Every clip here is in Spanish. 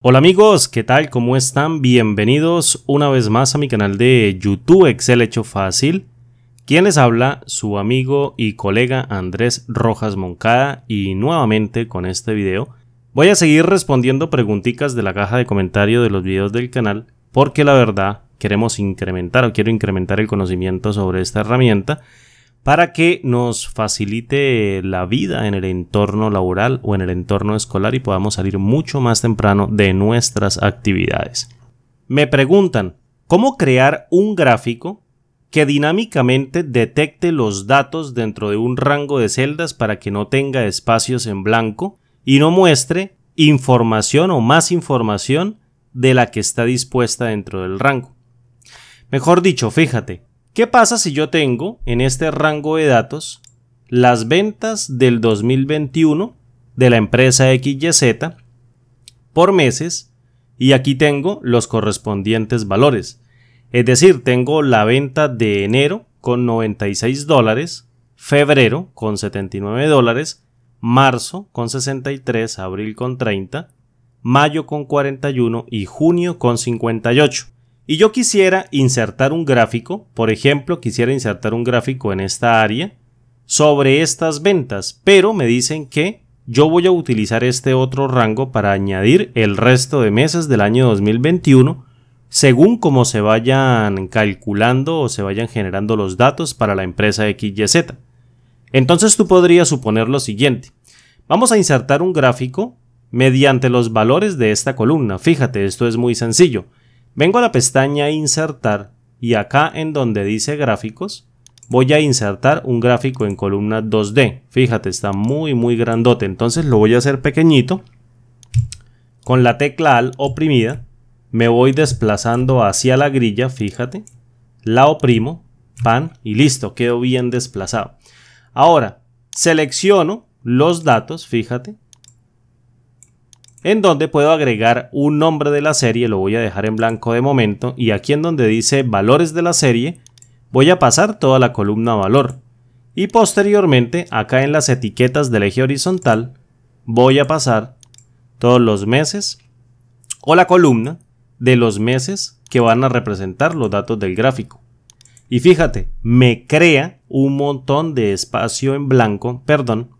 Hola amigos, ¿qué tal? ¿Cómo están? Bienvenidos una vez más a mi canal de YouTube Excel Hecho Fácil. Quien les habla, su amigo y colega Andrés Rojas Moncada y nuevamente con este video voy a seguir respondiendo preguntitas de la caja de comentarios de los videos del canal porque la verdad queremos incrementar o quiero incrementar el conocimiento sobre esta herramienta para que nos facilite la vida en el entorno laboral o en el entorno escolar y podamos salir mucho más temprano de nuestras actividades. Me preguntan, ¿cómo crear un gráfico que dinámicamente detecte los datos dentro de un rango de celdas para que no tenga espacios en blanco y no muestre información o más información de la que está dispuesta dentro del rango? Mejor dicho, fíjate, ¿Qué pasa si yo tengo en este rango de datos las ventas del 2021 de la empresa XYZ por meses y aquí tengo los correspondientes valores? Es decir, tengo la venta de enero con 96 dólares, febrero con 79 dólares, marzo con 63, abril con 30, mayo con 41 y junio con 58 y yo quisiera insertar un gráfico, por ejemplo, quisiera insertar un gráfico en esta área sobre estas ventas, pero me dicen que yo voy a utilizar este otro rango para añadir el resto de meses del año 2021 según como se vayan calculando o se vayan generando los datos para la empresa XYZ. Entonces tú podrías suponer lo siguiente. Vamos a insertar un gráfico mediante los valores de esta columna. Fíjate, esto es muy sencillo. Vengo a la pestaña Insertar y acá en donde dice Gráficos, voy a insertar un gráfico en columna 2D. Fíjate, está muy muy grandote, entonces lo voy a hacer pequeñito. Con la tecla AL oprimida, me voy desplazando hacia la grilla, fíjate. La oprimo, pan, y listo, quedó bien desplazado. Ahora, selecciono los datos, fíjate, en donde puedo agregar un nombre de la serie, lo voy a dejar en blanco de momento, y aquí en donde dice valores de la serie, voy a pasar toda la columna valor. Y posteriormente, acá en las etiquetas del eje horizontal, voy a pasar todos los meses o la columna de los meses que van a representar los datos del gráfico. Y fíjate, me crea un montón de espacio en blanco, perdón,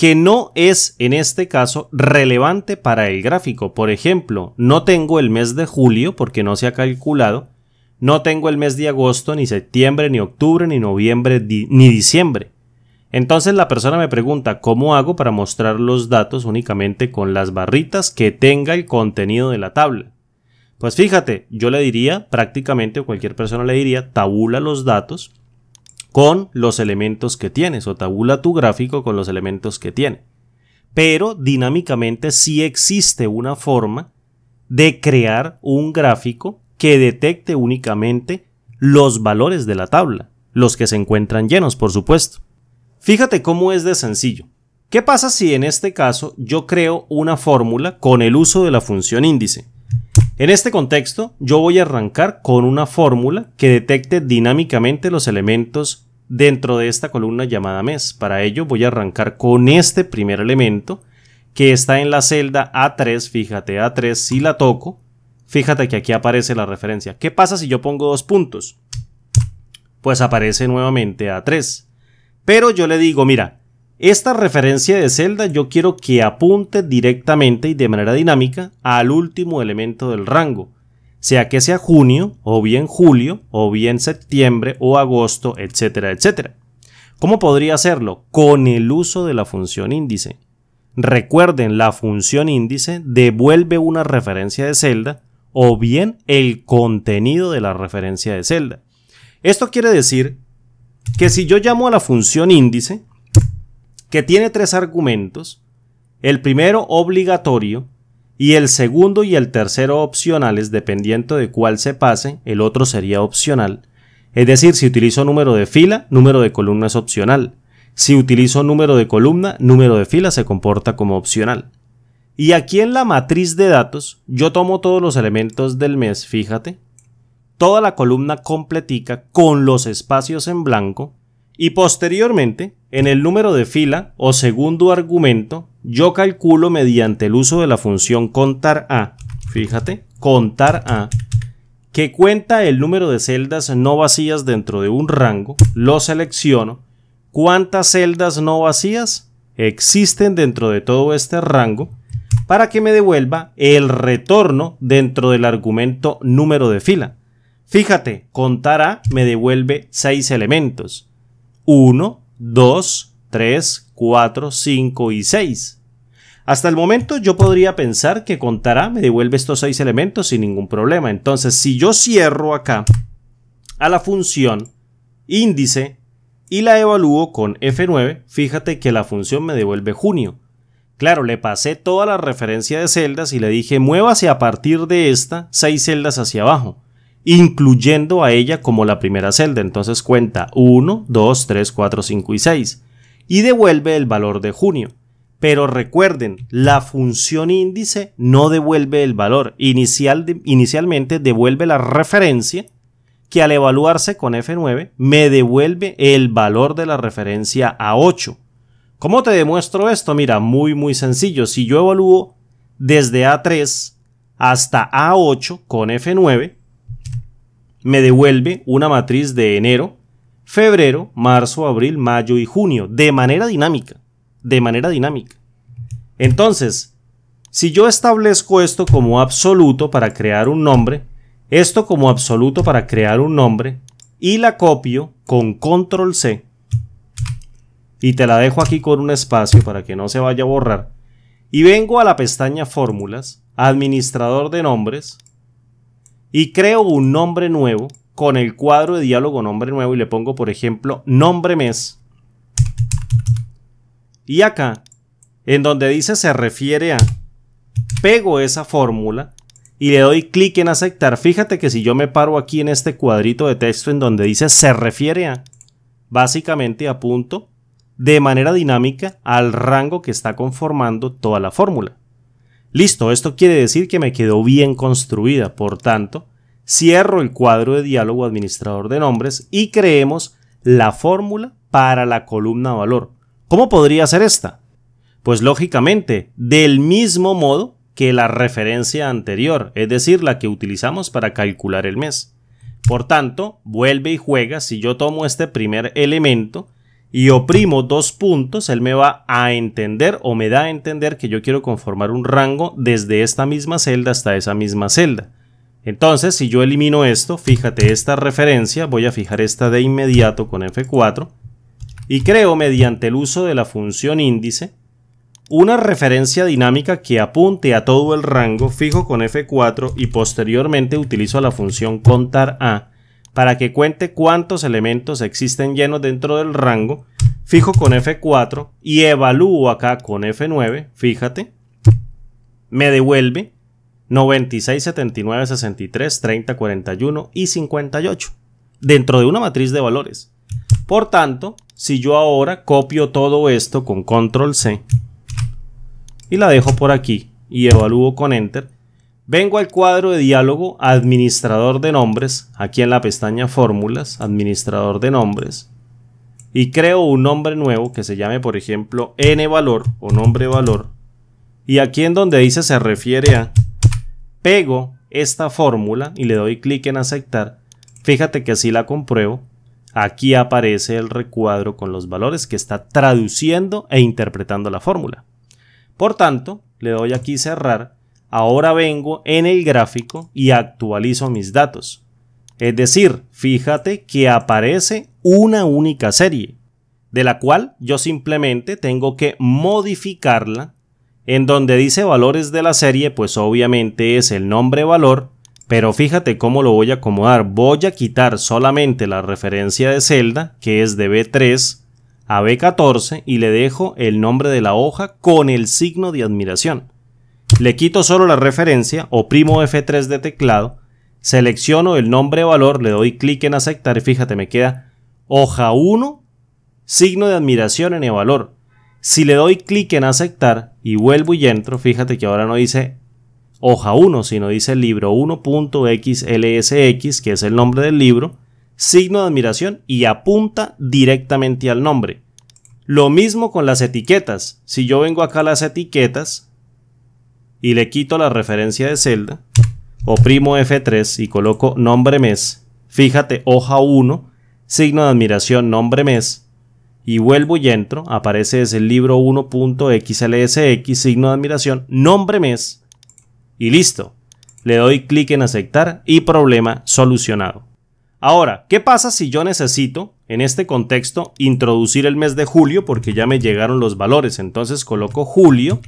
que no es en este caso relevante para el gráfico. Por ejemplo, no tengo el mes de julio porque no se ha calculado, no tengo el mes de agosto, ni septiembre, ni octubre, ni noviembre, ni diciembre. Entonces la persona me pregunta cómo hago para mostrar los datos únicamente con las barritas que tenga el contenido de la tabla. Pues fíjate, yo le diría, prácticamente cualquier persona le diría, tabula los datos con los elementos que tienes o tabula tu gráfico con los elementos que tiene. Pero dinámicamente sí existe una forma de crear un gráfico que detecte únicamente los valores de la tabla, los que se encuentran llenos, por supuesto. Fíjate cómo es de sencillo. ¿Qué pasa si en este caso yo creo una fórmula con el uso de la función índice? En este contexto, yo voy a arrancar con una fórmula que detecte dinámicamente los elementos dentro de esta columna llamada mes. Para ello voy a arrancar con este primer elemento que está en la celda A3, fíjate A3, si la toco, fíjate que aquí aparece la referencia. ¿Qué pasa si yo pongo dos puntos? Pues aparece nuevamente A3. Pero yo le digo, mira, esta referencia de celda yo quiero que apunte directamente y de manera dinámica al último elemento del rango, sea que sea junio, o bien julio, o bien septiembre, o agosto, etcétera, etcétera. ¿Cómo podría hacerlo? Con el uso de la función índice. Recuerden, la función índice devuelve una referencia de celda o bien el contenido de la referencia de celda. Esto quiere decir que si yo llamo a la función índice, que tiene tres argumentos, el primero obligatorio y el segundo y el tercero opcionales dependiendo de cuál se pase, el otro sería opcional. Es decir, si utilizo número de fila, número de columna es opcional. Si utilizo número de columna, número de fila se comporta como opcional. Y aquí en la matriz de datos, yo tomo todos los elementos del mes, fíjate, toda la columna completica con los espacios en blanco y posteriormente, en el número de fila o segundo argumento, yo calculo mediante el uso de la función contar a, fíjate, contar a, que cuenta el número de celdas no vacías dentro de un rango, lo selecciono, cuántas celdas no vacías existen dentro de todo este rango, para que me devuelva el retorno dentro del argumento número de fila. Fíjate, contar a me devuelve 6 elementos. 1, 2, 3, 4, 5 y 6. Hasta el momento yo podría pensar que contará, me devuelve estos 6 elementos sin ningún problema. Entonces, si yo cierro acá a la función índice y la evalúo con F9, fíjate que la función me devuelve junio. Claro, le pasé toda la referencia de celdas y le dije muévase a partir de esta 6 celdas hacia abajo incluyendo a ella como la primera celda, entonces cuenta 1, 2, 3, 4, 5 y 6, y devuelve el valor de junio. Pero recuerden, la función índice no devuelve el valor, Inicial inicialmente devuelve la referencia, que al evaluarse con F9 me devuelve el valor de la referencia a 8. ¿Cómo te demuestro esto? Mira, muy muy sencillo. Si yo evalúo desde A3 hasta A8 con F9, me devuelve una matriz de enero, febrero, marzo, abril, mayo y junio, de manera dinámica, de manera dinámica. Entonces, si yo establezco esto como absoluto para crear un nombre, esto como absoluto para crear un nombre, y la copio con control C, y te la dejo aquí con un espacio para que no se vaya a borrar, y vengo a la pestaña fórmulas, administrador de nombres, y creo un nombre nuevo con el cuadro de diálogo nombre nuevo y le pongo, por ejemplo, nombre mes. Y acá, en donde dice se refiere a, pego esa fórmula y le doy clic en aceptar. Fíjate que si yo me paro aquí en este cuadrito de texto en donde dice se refiere a, básicamente apunto de manera dinámica al rango que está conformando toda la fórmula. Listo, esto quiere decir que me quedó bien construida, por tanto, cierro el cuadro de diálogo administrador de nombres y creemos la fórmula para la columna valor. ¿Cómo podría ser esta? Pues lógicamente, del mismo modo que la referencia anterior, es decir, la que utilizamos para calcular el mes. Por tanto, vuelve y juega si yo tomo este primer elemento y oprimo dos puntos, él me va a entender o me da a entender que yo quiero conformar un rango desde esta misma celda hasta esa misma celda. Entonces, si yo elimino esto, fíjate esta referencia, voy a fijar esta de inmediato con F4 y creo mediante el uso de la función índice una referencia dinámica que apunte a todo el rango, fijo con F4 y posteriormente utilizo la función contar a para que cuente cuántos elementos existen llenos dentro del rango, fijo con F4 y evalúo acá con F9, fíjate, me devuelve 96, 79, 63, 30, 41 y 58 dentro de una matriz de valores. Por tanto, si yo ahora copio todo esto con control C y la dejo por aquí y evalúo con enter, Vengo al cuadro de diálogo Administrador de nombres, aquí en la pestaña Fórmulas, Administrador de nombres, y creo un nombre nuevo que se llame, por ejemplo, N valor o nombre valor. Y aquí en donde dice se refiere a, pego esta fórmula y le doy clic en aceptar. Fíjate que así la compruebo. Aquí aparece el recuadro con los valores que está traduciendo e interpretando la fórmula. Por tanto, le doy aquí cerrar Ahora vengo en el gráfico y actualizo mis datos. Es decir, fíjate que aparece una única serie, de la cual yo simplemente tengo que modificarla. En donde dice valores de la serie, pues obviamente es el nombre valor, pero fíjate cómo lo voy a acomodar. Voy a quitar solamente la referencia de celda, que es de B3 a B14, y le dejo el nombre de la hoja con el signo de admiración. Le quito solo la referencia, o primo F3 de teclado, selecciono el nombre valor, le doy clic en aceptar y fíjate, me queda hoja 1, signo de admiración en el valor. Si le doy clic en aceptar y vuelvo y entro, fíjate que ahora no dice hoja 1, sino dice libro 1.xlsx, que es el nombre del libro, signo de admiración y apunta directamente al nombre. Lo mismo con las etiquetas. Si yo vengo acá a las etiquetas, y le quito la referencia de celda, oprimo F3 y coloco nombre mes, fíjate hoja 1, signo de admiración nombre mes, y vuelvo y entro, aparece es el libro 1.xlsx, signo de admiración, nombre mes, y listo. Le doy clic en aceptar y problema solucionado. Ahora, ¿qué pasa si yo necesito, en este contexto, introducir el mes de julio porque ya me llegaron los valores? Entonces coloco julio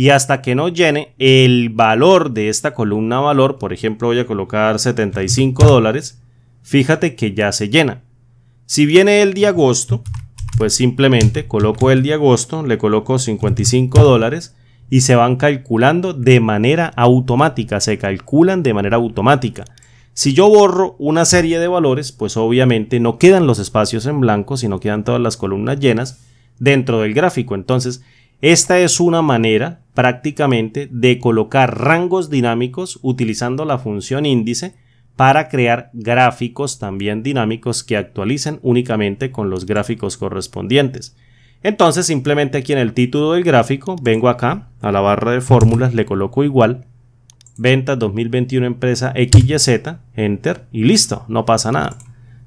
y hasta que no llene el valor de esta columna valor, por ejemplo voy a colocar 75 dólares, fíjate que ya se llena. Si viene el de agosto, pues simplemente coloco el de agosto, le coloco 55 dólares y se van calculando de manera automática, se calculan de manera automática. Si yo borro una serie de valores, pues obviamente no quedan los espacios en blanco, sino quedan todas las columnas llenas dentro del gráfico. Entonces, esta es una manera prácticamente de colocar rangos dinámicos utilizando la función índice para crear gráficos también dinámicos que actualicen únicamente con los gráficos correspondientes. Entonces simplemente aquí en el título del gráfico vengo acá a la barra de fórmulas, le coloco igual, ventas 2021 empresa XYZ, enter y listo, no pasa nada.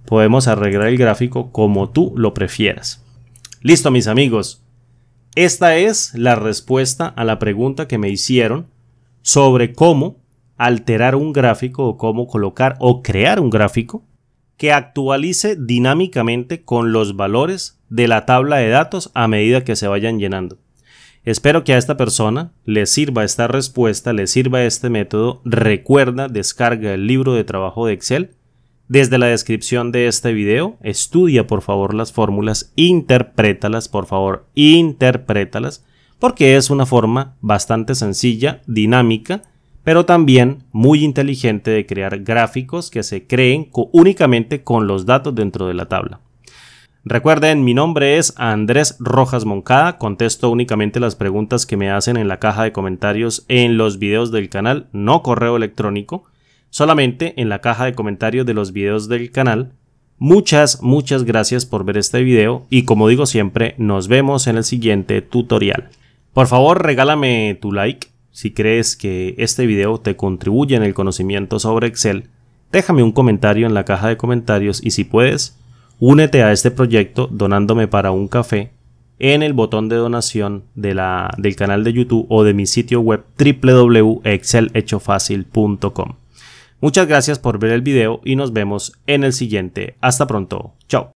Podemos arreglar el gráfico como tú lo prefieras. Listo mis amigos, esta es la respuesta a la pregunta que me hicieron sobre cómo alterar un gráfico o cómo colocar o crear un gráfico que actualice dinámicamente con los valores de la tabla de datos a medida que se vayan llenando. Espero que a esta persona le sirva esta respuesta, le sirva este método. Recuerda, descarga el libro de trabajo de Excel desde la descripción de este video. Estudia por favor las fórmulas, interprétalas por favor, interprétalas, porque es una forma bastante sencilla, dinámica, pero también muy inteligente de crear gráficos que se creen únicamente con los datos dentro de la tabla. Recuerden, mi nombre es Andrés Rojas Moncada, contesto únicamente las preguntas que me hacen en la caja de comentarios en los videos del canal, no correo electrónico solamente en la caja de comentarios de los videos del canal. Muchas, muchas gracias por ver este video y como digo siempre, nos vemos en el siguiente tutorial. Por favor, regálame tu like si crees que este video te contribuye en el conocimiento sobre Excel. Déjame un comentario en la caja de comentarios y si puedes, únete a este proyecto donándome para un café en el botón de donación de la, del canal de YouTube o de mi sitio web www.excelhechofacil.com. Muchas gracias por ver el video y nos vemos en el siguiente. Hasta pronto. Chao.